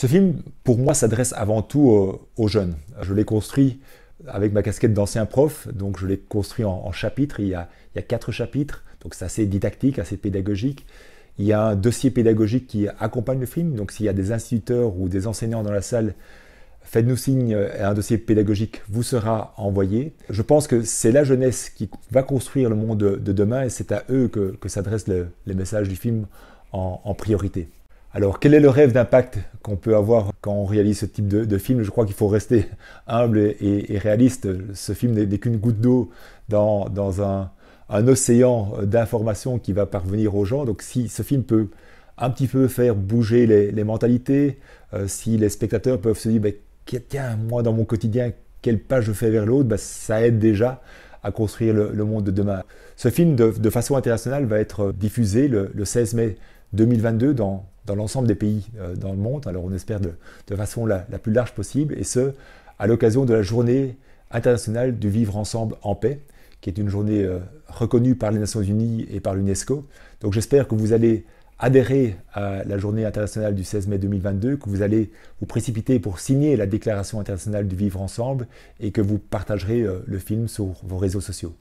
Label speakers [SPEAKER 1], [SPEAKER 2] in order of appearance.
[SPEAKER 1] Ce film, pour moi, s'adresse avant tout aux jeunes. Je l'ai construit avec ma casquette d'ancien prof, donc je l'ai construit en, chapitres. Il y, a, quatre chapitres, donc c'est assez didactique, assez pédagogique. Il y a un dossier pédagogique qui accompagne le film, donc s'il y a des instituteurs ou des enseignants dans la salle, faites-nous signe, et un dossier pédagogique vous sera envoyé. Je pense que c'est la jeunesse qui va construire le monde de, demain et c'est à eux que, s'adressent le, les messages du film en priorité. Alors, quel est le rêve d'impact qu'on peut avoir quand on réalise ce type de, film Je crois qu'il faut rester humble et, réaliste. Ce film n'est qu'une goutte d'eau dans, un, océan d'informations qui va parvenir aux gens. Donc, si ce film peut un petit peu faire bouger les, mentalités, euh, si les spectateurs peuvent se dire ben, tiens, moi dans mon quotidien, quelle page je fais vers l'autre, ben, ça aide déjà à construire le, monde de demain. Ce film, de, façon internationale, va être diffusé le 16 mai 2022 dans dans l'ensemble des pays euh, dans le monde. Alors on espère de, façon la, la, plus large possible, et ce, à l'occasion de la journée internationale du vivre ensemble en paix, qui est une journée euh, reconnue par les Nations Unies et par l'UNESCO. Donc j'espère que vous allez adhérer à la journée internationale du 16 mai 2022, que vous allez vous précipiter pour signer la déclaration internationale du vivre ensemble et que vous partagerez euh, le film sur vos réseaux sociaux.